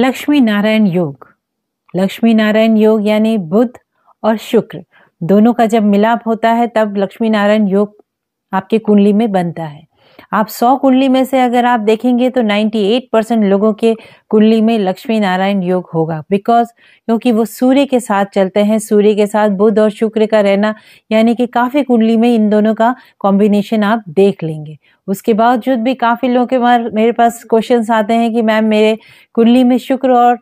लक्ष्मी नारायण योग लक्ष्मी नारायण योग यानी बुद्ध और शुक्र दोनों का जब मिलाप होता है तब लक्ष्मी नारायण योग आपके कुंडली में बनता है आप सौ कुंडली में से अगर आप देखेंगे तो 98 परसेंट लोगों के कुंडली में लक्ष्मी नारायण योग होगा बिकॉज क्योंकि वो सूर्य के साथ चलते हैं सूर्य के साथ बुध और शुक्र का रहना यानी कि काफ़ी कुंडली में इन दोनों का कॉम्बिनेशन आप देख लेंगे उसके बावजूद भी काफ़ी लोगों के मेरे पास क्वेश्चन आते हैं कि मैम मेरे कुंडली में शुक्र और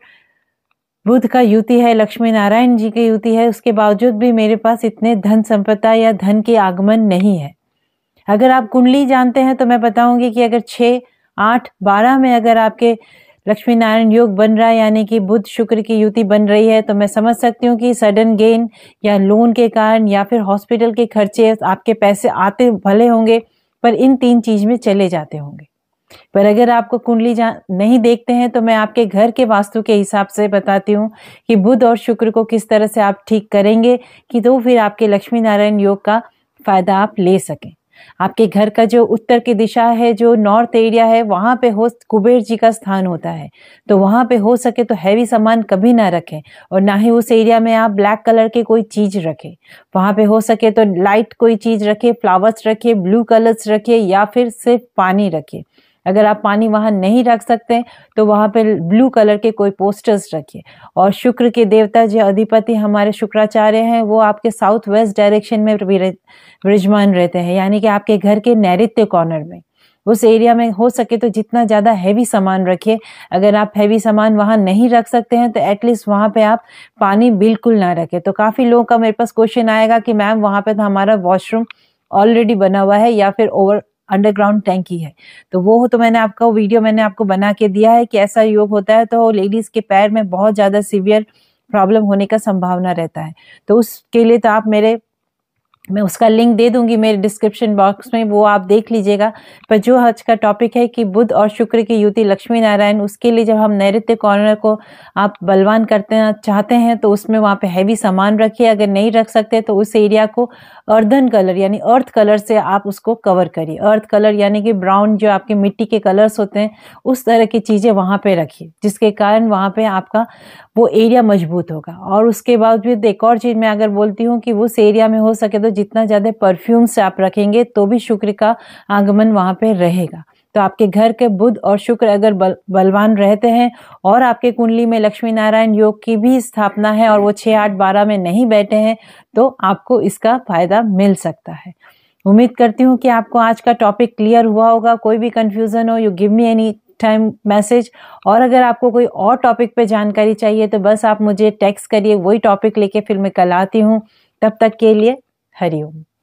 बुद्ध का युति है लक्ष्मी नारायण जी की युति है उसके बावजूद भी मेरे पास इतने धन संपदा या धन के आगमन नहीं है अगर आप कुंडली जानते हैं तो मैं बताऊंगी कि अगर छः आठ बारह में अगर आपके लक्ष्मी नारायण योग बन रहा है यानी कि बुद्ध शुक्र की युति बन रही है तो मैं समझ सकती हूँ कि सडन गेन या लोन के कारण या फिर हॉस्पिटल के खर्चे आपके पैसे आते भले होंगे पर इन तीन चीज में चले जाते होंगे पर अगर आपको कुंडली जा नहीं देखते हैं तो मैं आपके घर के वास्तु के हिसाब से बताती हूँ कि बुध और शुक्र को किस तरह से आप ठीक करेंगे कि तो फिर आपके लक्ष्मी नारायण योग का फायदा आप ले सकें आपके घर का जो उत्तर की दिशा है जो नॉर्थ एरिया है वहाँ पे हो कुबेर जी का स्थान होता है तो वहाँ पे हो सके तो हैवी सामान कभी ना रखें और ना ही उस एरिया में आप ब्लैक कलर के कोई चीज़ रखें वहाँ पे हो सके तो लाइट कोई चीज़ रखें फ्लावर्स रखें ब्लू कलर्स रखें या फिर सिर्फ पानी रखें अगर आप पानी वहाँ नहीं रख सकते तो वहाँ पर ब्लू कलर के कोई पोस्टर्स रखिए और शुक्र के देवता जो अधिपति हमारे शुक्राचार्य हैं वो आपके साउथ वेस्ट डायरेक्शन में विराजमान रहते हैं यानी कि आपके घर के नैरित्य कॉर्नर में उस एरिया में हो सके तो जितना ज़्यादा हैवी सामान रखिए अगर आप हैवी सामान वहाँ नहीं रख सकते हैं तो एटलीस्ट वहाँ पे आप पानी बिल्कुल ना रखें तो काफ़ी लोगों का मेरे पास क्वेश्चन आएगा कि मैम वहाँ पे तो हमारा वॉशरूम ऑलरेडी बना हुआ है या फिर ओवर अंडरग्राउंड टैंक ही है तो वो तो मैंने आपका वीडियो मैंने आपको बना के दिया है कि ऐसा योग होता है तो लेडीज़ के पैर में बहुत ज़्यादा सीवियर प्रॉब्लम होने का संभावना रहता है तो उसके लिए तो आप मेरे मैं उसका लिंक दे दूंगी मेरे डिस्क्रिप्शन बॉक्स में वो आप देख लीजिएगा पर जो आज का टॉपिक है कि बुद्ध और शुक्र की युति लक्ष्मी नारायण उसके लिए जब हम नैत्य कॉर्नर को आप बलवान करते चाहते हैं तो उसमें वहाँ पे हैवी सामान रखिए अगर नहीं रख सकते तो उस एरिया को अर्धन कलर यानी अर्थ कलर से आप उसको कवर करिए अर्थ कलर यानी कि ब्राउन जो आपके मिट्टी के कलर्स होते हैं उस तरह की चीज़ें वहाँ पर रखिए जिसके कारण वहाँ पर आपका वो एरिया मजबूत होगा और उसके बावजूद एक और चीज़ मैं अगर बोलती हूँ कि उस एरिया में हो सके तो जितना ज़्यादा परफ्यूम से आप रखेंगे तो भी शुक्र का आगमन वहाँ पे रहेगा तो आपके घर के बुध और शुक्र अगर बल, बलवान रहते हैं और आपके कुंडली में लक्ष्मी नारायण योग की भी स्थापना है और वो छः आठ बारह में नहीं बैठे हैं तो आपको इसका फायदा मिल सकता है उम्मीद करती हूँ कि आपको आज का टॉपिक क्लियर हुआ होगा कोई भी कन्फ्यूज़न हो you give me any time message और अगर आपको कोई और टॉपिक पे जानकारी चाहिए तो बस आप मुझे टेक्स्ट करिए वही टॉपिक लेके फिर मैं कल आती हूँ तब तक के लिए हरिओम